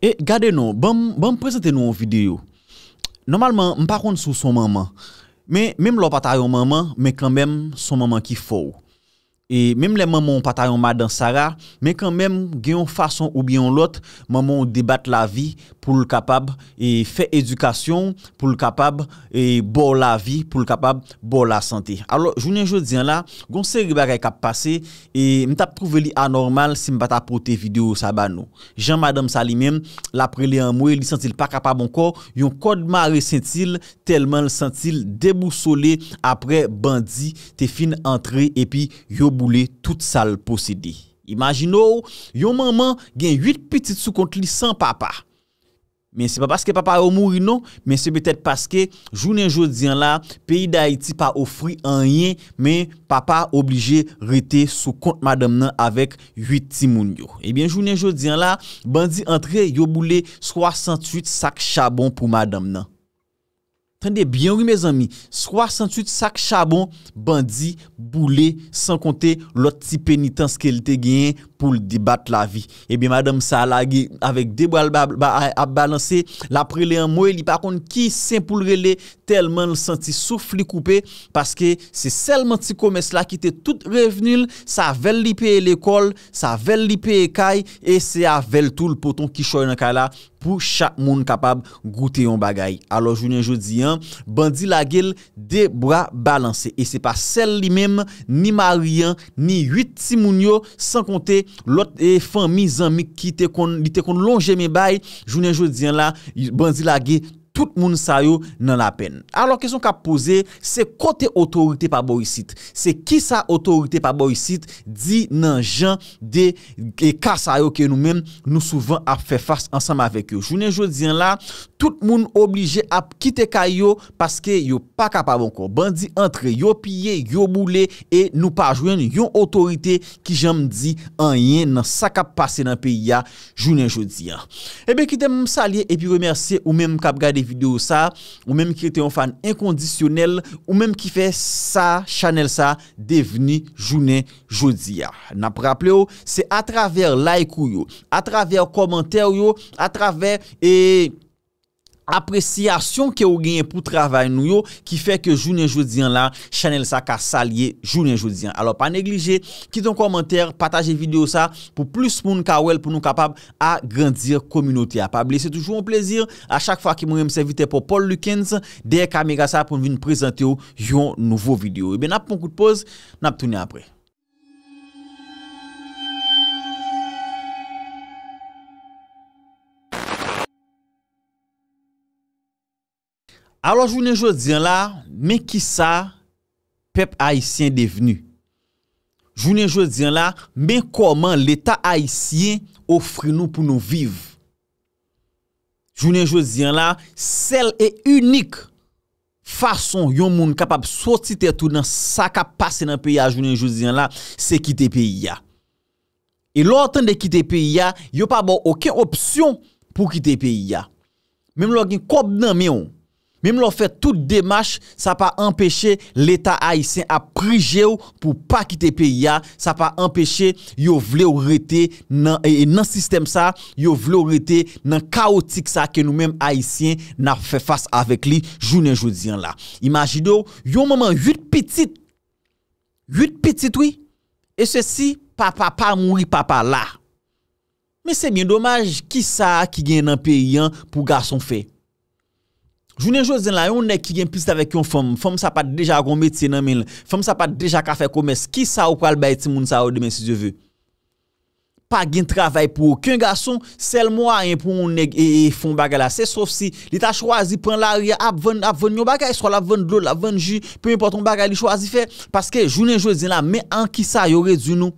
E gade nou, bèm prezente nou ou videyo. Normalman, m pa kont sou son maman. Mèm lò patayon maman, mèm kan mèm son maman ki fou. E mèm lè maman ou patayon madan Sara, mèm kan mèm gèyon fason ou bèyon lot, maman ou debat la vi... pou l kapab e fe edukasyon, pou l kapab e bo la vi, pou l kapab bo la sante. Alo, jounen joun diyan la, goun se riba gay kap pase, e mta prouveli anormal si mbata pote video sa ban nou. Jan madame sali mem, lapre li anmwe, li sentil pa kapab ankor, yon kod mare sentil, telman li sentil debousole, apre bandi, te fin antre, epi yon boule tout sal posede. Imagino, yon maman gen 8 pitit sou kont li san papa, Men se pa paske papa yo mouri nou, men se betet paske jounen joudian la, peyi da Haiti pa ofri an yin, men papa oblige rete sou kont madame nan avek 8 timoun yo. Ebyen eh jounen joudian la, bandi entre yo boule 68 sak chabon pou madame nan. Tende bienwi me zami, 68 sak chabon, bandi, boule, san konte lot ti penitans ke li te genye pou li dibat la vi. Ebi eh madame sa la ge, avek debo al ba balanse, la prele an moe li, pa konde ki sen pou le rele, telman li senti soufli koupe, paske se selman ti komes la ki te tout revenil, sa vel li pe e le kol, sa vel li pe e kay, e se a vel tou l poton ki choy nan kay la, pou chak moun kapab goute yon bagay. Alo, jounen joudiyan, bandi la gil, de bra balanse. E se pa sel li mem, ni mariyan, ni witi moun yo, san konte lot e fan mi zanmik ki te kon longe me bay. Jounen joudiyan la, bandi la gil, tout moun sa yo nan apen. Alors, kesyon kap pose, se kote otorite pa borisit, se ki sa otorite pa borisit, di nan jan de ka sa yo ke nou men nou souvan ap fe fars ansam avek yo. Jounen joudian la, tout moun oblije ap kite ka yo, paske yo pa kap avon kon bandi entre yo piye, yo moule, e nou pa jounen yon otorite ki jan mdi an yen nan eh sa kap pase nan piya jounen joudian. Ebe, kite moun salye, e pi remerse ou men mou kap gadej videyo sa, ou menm ki te yon fan inkondisyonel, ou menm ki fe sa chanel sa, devini jounen jodi ya. Na pou rappele yo, se atraver like yo, atraver komenter yo, atraver e... apresyasyon ki ou genye pou travay nou yo, ki fe ke jounen joudiyan la, chanel sa ka salye jounen joudiyan. Alo pa neglije, kiton komenter, pataje video sa, pou plus moun ka ou el, pou nou kapab a grandir kominoti apabli. Se toujou moun plezir, a chak fwa ki moun yon msevite pou Paul Lukens, deye kamega sa pou nou vin prezante ou yon nouvo video. Ebe nap ponkout poz, nap touni apre. Alo jounen jous diyan la, men ki sa pep haisyen devenu? Jounen jous diyan la, men koman l'Etat haisyen ofri nou pou nou viv? Jounen jous diyan la, sel e unik fason yon moun kapap soti te tou nan sa kap pase nan peya jounen jous diyan la, se kite peyi ya. E lor tan de kite peyi ya, yo pa bo okey opsyon pou kite peyi ya. Mem lor gen kop nan men yon. Mèm lò fè tout demache, sa pa empèche l'Etat haïsien ap prije ou pou pa kite PIA, sa pa empèche yo vle ou rete nan sistem sa, yo vle ou rete nan kaotik sa ke nou mèm haïsien nan fè fass avèk li jounen joudiyan la. Imagido, yo mèman 8 pitit, 8 pitit oui, e se si papa pa mouni papa la. Mèm se mèm domaj ki sa ki gen nan PIA pou gason fèy. Jounen jousen la, yon nek ki gen pizit avek yon fom, fom sa pat deja akon metye nan men, fom sa pat deja kafe komes, ki sa ou kwa al baye ti moun sa ou demen si diyo ve? Pa gen travay pou okyon gason, sel mwa yon pou yon nek e, e, e fon bagay la, se sof si, li ta chwazi pren la ria ap ven, ap ven yon bagay, swa la ven dlou, la ven ji, pe yon porton bagay li chwazi fe, paske jounen jousen la, men an ki sa yore du nou?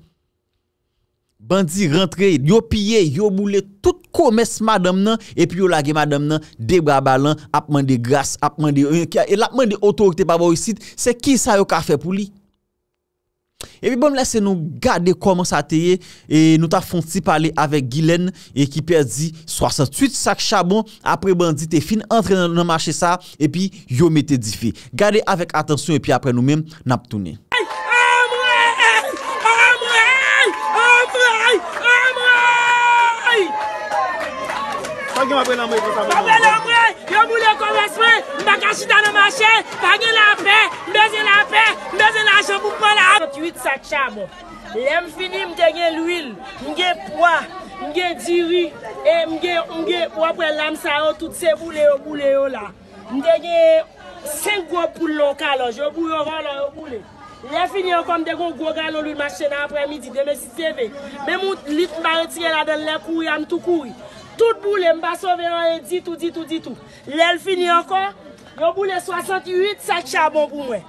Bandi rentre, yo pye, yo moule, tout kou mes madam nan, epi yo lage madam nan, debra balan, apman de gras, apman de rinke, el apman de otorite pa bo yisid, se ki sa yo ka fe pou li. Epi bom lese nou gade kouman sa teye, e nou ta fon si pale avek gilen, ekipè di 68 sak chabon, apre bandi te fin entre nan manche sa, epi yo mette di fe. Gade avek atensyon epi apre nou men, nap toune. Yo mbule konveswen, mbaka chitan nan machen, fage lape, mbeze lape, mbeze lache mboukwa lape. Sot 8 sak chabo, lem fini mde gen lwil, mge pwa, mge diri, e mge wapre lamsaro tout se mbule yo mbule yo la. Mde gen 5 gwo pou l loka lo, jyo mbule yo ron lo mbule. Lem fini yo kom dekou gwo gwa lwil machen nan apre midi, demesit se ve. Memou lit barit gen la den le kouy, am tou kouy. Toute boule mba sove an e ditou, ditou, ditou. Le l fini ankon, yo boule 68 sak chabon pou mwen.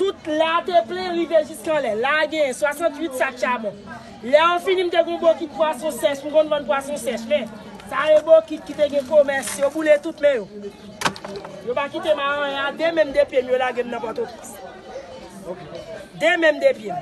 Toute la te ple rive jiskan le. La gen 68 sak chabon. Le an fini mde goun bo kit kwaso sech, moun goun vande kwaso sech. Fe, sa yon bo kit kite gen komes. Yo boule tout men yo. Yo ba kite man an, ya de men depen yo la gen nabato tout. De men depen.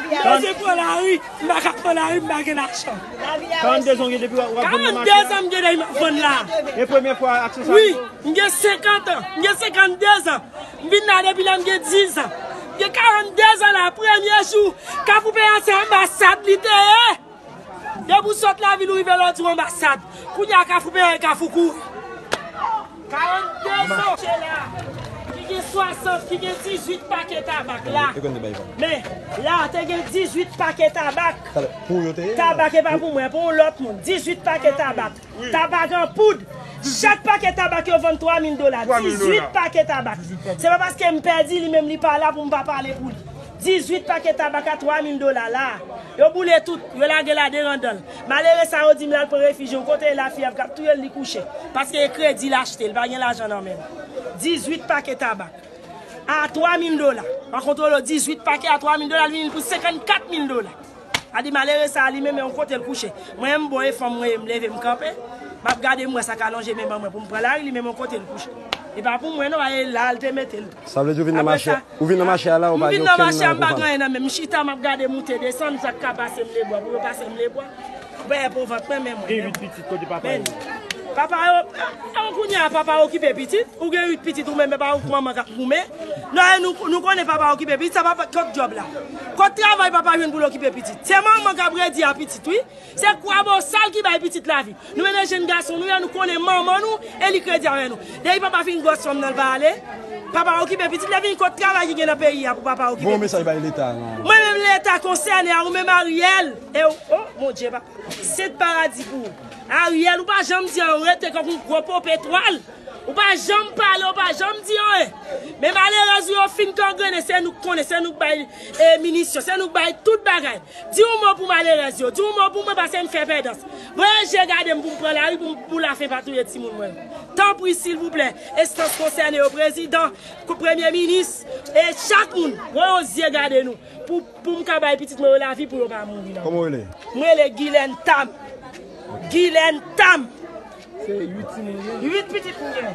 Mwen se pou lawi, mwen akak pou lawi, mwen gen aksyon. 42 an gen depi wak pou mwen aksyon? 42 an gen depi wak pou mwen aksyon la. E premye pou a aksyon sa mwen pou? Oui, mwen gen 50 an, mwen gen 52 an, mwen vin nan depi la mwen gen 10 an, mwen gen 42 an la premye jou, ka foupen an se ambasad li te e. E pou sot la vi nou rivelo di ou ambasad, kou nye a ka foupen an ka foukou. 42 an gen depi wak pou mwen aksyon la. 60 ki gen 18 paket tabak La La te gen 18 paket tabak Tabak e pa pou mwen 18 paket tabak Tabak an poud 8 paket tabak e 23 min dola 18 paket tabak Se pa paske m perdi li men li pa la pou m pa pale ou 18 paket tabak a 3 min dola la, yo boule tout, yo la gela de randon, malere sa yo di milan pou refijon, kote la fi avkap, touye li kouche, paske ekre di la chete, li bagyen la janan men, 18 paket tabak, a 3 min dola, an kontolo 18 paket a 3 min dola, li min pou 54 min dola, a di malere sa li men men kote l kouche, mwen mboye fom mwen mleve mkampen, map gade mwen sa kalonje mwen mwen pou mpre la, li men mwen kote l kouche. E papou mwen nou a ye lal te metelou. Sa vle di ou vin nan mashe ala ou banyo kwen nan goupan. Ou vin nan mashe an bagan ena men. Mishita map gade moutede. San mizak ka basen mle bwa. Bwè pou vat mwen mwen. E yon pitit kou di papou mwen mwen. Papa yo, an kounye a papa o kipe pitit, ou gen yot pitit ou men bepa ou kouman man ka koumen, nou konen papa o kipe pitit, sa papa kot job la. Kot travay papa yon pou lo kipe pitit. Se man man ka bredi a pitit ou, se kouman bo sal kipe pitit la vi. Nou menen jen gason nou ya nou konen man man ou, e likredi a ven nou. Deyi papa fin gos fom nan l bale, papa o kipe pitit, levin kot travay yon gen a peyi a pou papa o kipe bon pitit. Non? Mwen men sa yon bale leta. Mwen men leta konsen e a ou men maru yel. E ou, o, oh, moun dje papa, set paradigou. Ariel, ou pa jom di an rete kon kon kropo petwal. Ou pa jom pale, ou pa jom di an e. Men malerezi yo fin kongre ne eh, sen nou kone, sen nou bay eh, minisyon, sen nou bay tout bagay. Di ou mo pou malerezi yo, di ou mo pou mwen basen mfe pedas. Mwen je gade m pou mpre la ri pou mpou la fe patou yeti moun mwen. Tanpou yi silvouple, e stans konserne yo prezidant, kou premier minis, e chak moun, mwen yo ze gade nou pou mka bay pitit mwen yo la vi pou yo pa moun vi nan. Mwen yo le gilen tam. Gilen tam Se ywit si menye Ywit pe tit menye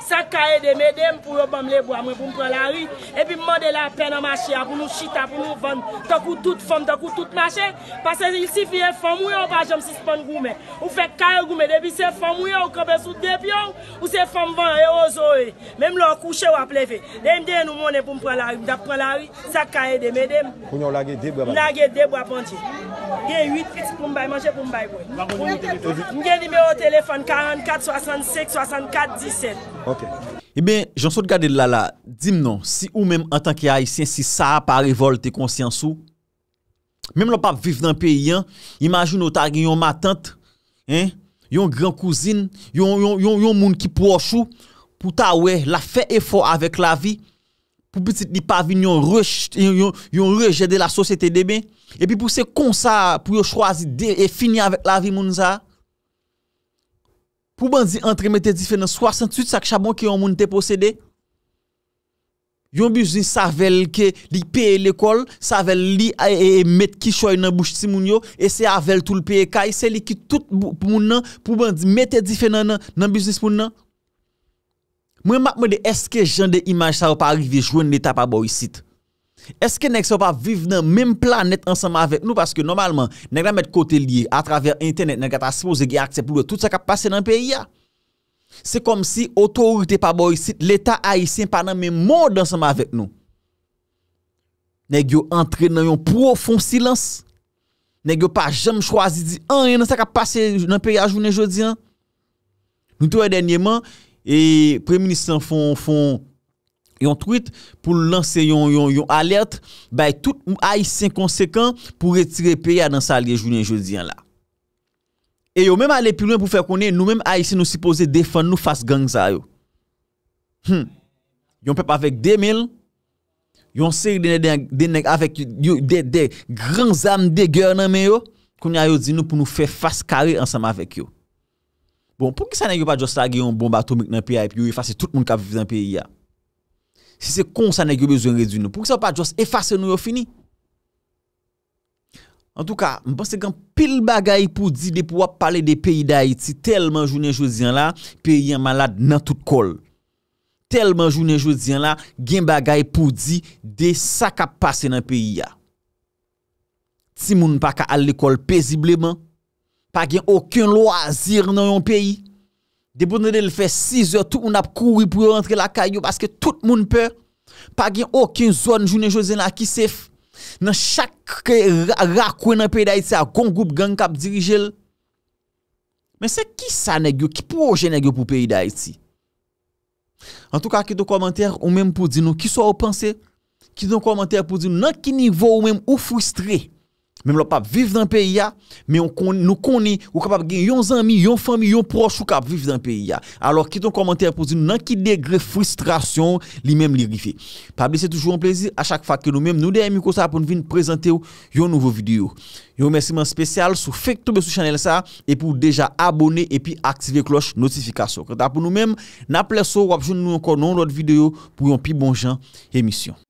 Sak ka e de me dem pou yo pam lebo a mwen pou mpre la ri. Epi mwande la pen a machi a pou nou shit a pou nou van. Tokou tout fom, tokou tout machi. Pase il si fie fom ou yo wajom si spon goume. Ou fe kare goume, depi se fom ou yo, ou krepe sou depi yo. Ou se fom van, e ozo e. Mem lo kouche wap leve. Dem de nou mwande pou mpre la ri, mda pre la ri. Sak ka e de me dem. Koun yo lage deb wap anje. Gen 8, 8 pou mbay, manje pou mbay kwe. Gen di mwene o telefon, 44, 65, 64, 17. Ok. E ben, jansot gade lala, dim nou, si ou menm an tanki ayisyen, si sa ap a revolte konsyansou Menm lopap viv nan peyi an, imajoun ou tagi yon matante, yon gran kouzine, yon moun ki pwosou Pouta we, la fe efor avek la vi, pou bitit li pavine yon rejede la sosyete eh debe E pi pou se konsa, pou yo chwazi de e fini avek la vi moun za pou ban di entre metè di fè nan 68 sak chabon ki yon moun te posède. Yon biznis savel ke li peye l'ekol, savel li ayè e, e, met kishoy nan bouch ti moun yo, e se avel tout l'peye kay, se li ki tout moun nan pou ban di metè di fè nan nan biznis moun nan. Mwen map mwen de eske jan de imaj sa wap arivi jwen neta pa bo yi sit. Eske nèk se pa vive nan mèm planet ansama avèk nou? Paske normalman, nèk la mèt kote liye a travèr internet, nèk la pa sepoze ge akse pou do tout se ka pase nan peyi ya. Se kom si otorite pa boy sit l'Etat haïsien pa nan mèm mod ansama avèk nou. Nèk yo antre nan yon profoun silans. Nèk yo pa jem chwazi di an, yon se ka pase nan peyi ya jounen jodi an. Nou touwe denyeman, e pre-ministran fon... Yon tweet pou lansè yon alert, bay tout ou Aïsien konsekant pou retire pe ya dan sa liye jounen joudien la. E yo mèm ale pilouen pou fè konen, nou mèm Aïsien nou sipose defan nou fas gangza yo. Hmm, yon pep avèk 2000, yon seri denè denè avèk yo, de, de, gran zam de gèr nan men yo, konen yo di nou pou nou fè fas kare ansam avèk yo. Bon, pou ki sa nè yo pa jostag yon bomba atomik nan pe ya, pou ki yo yon fase tout moun kap vizan pe ya? Si se konsan e gyo bezwen rezi nou, pou ki sa ou pa jwas efase nou yo fini? An tou ka, mwen pense gen pil bagay pou di de pou wap pale de peyi da Haiti, telman jounen jounen la, peyi an malade nan tout kol. Telman jounen jounen la, gen bagay pou di de sa ka pase nan peyi ya. Ti moun pa ka al ekol pezibleman, pa gen okyon loazir nan yon peyi. Debo nan el fe 6 yo, tout un ap kouwi pou rentre la kayo, baske tout moun pe, pa gen okin zon, jounen jose la ki sef, nan chak ra kwenan peyda iti a gongoub gen kap dirijel. Men se ki sa negyo, ki pou ouje negyo pou peyda iti? En tout ka, ki do komantèr ou menm pou di nou, ki so ou pense, ki do komantèr pou di nou, nan ki nivou ou menm ou fwistre, ki do komantèr pou di nou, Mem lopap viv dan peyi ya, me nou koni ou kapap gen yon zami, yon fami, yon proche ou kapap viv dan peyi ya. Alors kiton komenti aposi nou nan ki degre frustrasyon li mem li rifi. Pabli se toujou an plezi, a chak fak ke nou mem nou deyem yon konsa apon vin prezante yo yon nouvo video. Yon mersiman spesyal sou fek toube sou chanel sa e pou deja abone epi aktive kloche notifikasyon. Kret apon nou mem, na ple so wap joun nou an konon lot video pou yon pi bonjan emisyon.